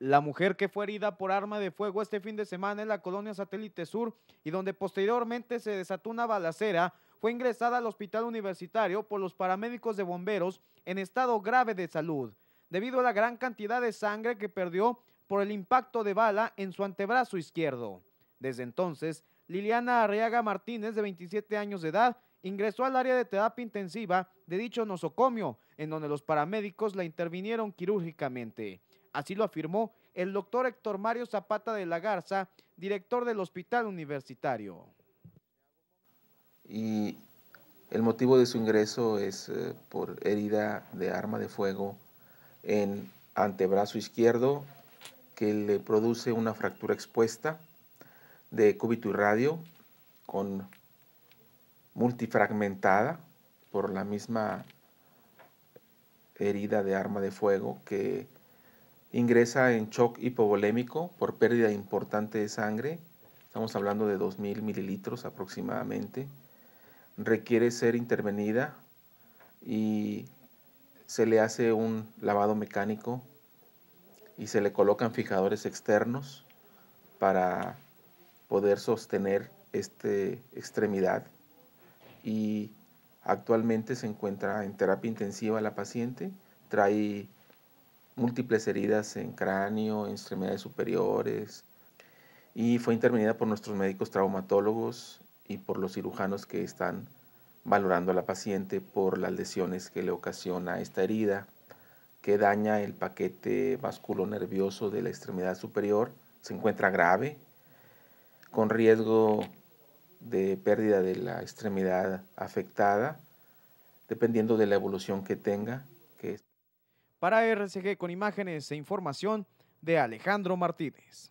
La mujer que fue herida por arma de fuego este fin de semana en la colonia Satélite Sur y donde posteriormente se desató una balacera fue ingresada al hospital universitario por los paramédicos de bomberos en estado grave de salud, debido a la gran cantidad de sangre que perdió por el impacto de bala en su antebrazo izquierdo. Desde entonces, Liliana Arriaga Martínez, de 27 años de edad, ingresó al área de terapia intensiva de dicho nosocomio, en donde los paramédicos la intervinieron quirúrgicamente. Así lo afirmó el doctor Héctor Mario Zapata de la Garza, director del Hospital Universitario. Y el motivo de su ingreso es eh, por herida de arma de fuego en antebrazo izquierdo que le produce una fractura expuesta de cúbito y radio con multifragmentada por la misma herida de arma de fuego que ingresa en shock hipovolémico por pérdida importante de sangre, estamos hablando de 2.000 mililitros aproximadamente, requiere ser intervenida y se le hace un lavado mecánico y se le colocan fijadores externos para poder sostener esta extremidad y actualmente se encuentra en terapia intensiva la paciente, trae múltiples heridas en cráneo, en extremidades superiores, y fue intervenida por nuestros médicos traumatólogos y por los cirujanos que están valorando a la paciente por las lesiones que le ocasiona esta herida, que daña el paquete vasculonervioso de la extremidad superior, se encuentra grave, con riesgo de pérdida de la extremidad afectada, dependiendo de la evolución que tenga, para RCG con imágenes e información de Alejandro Martínez.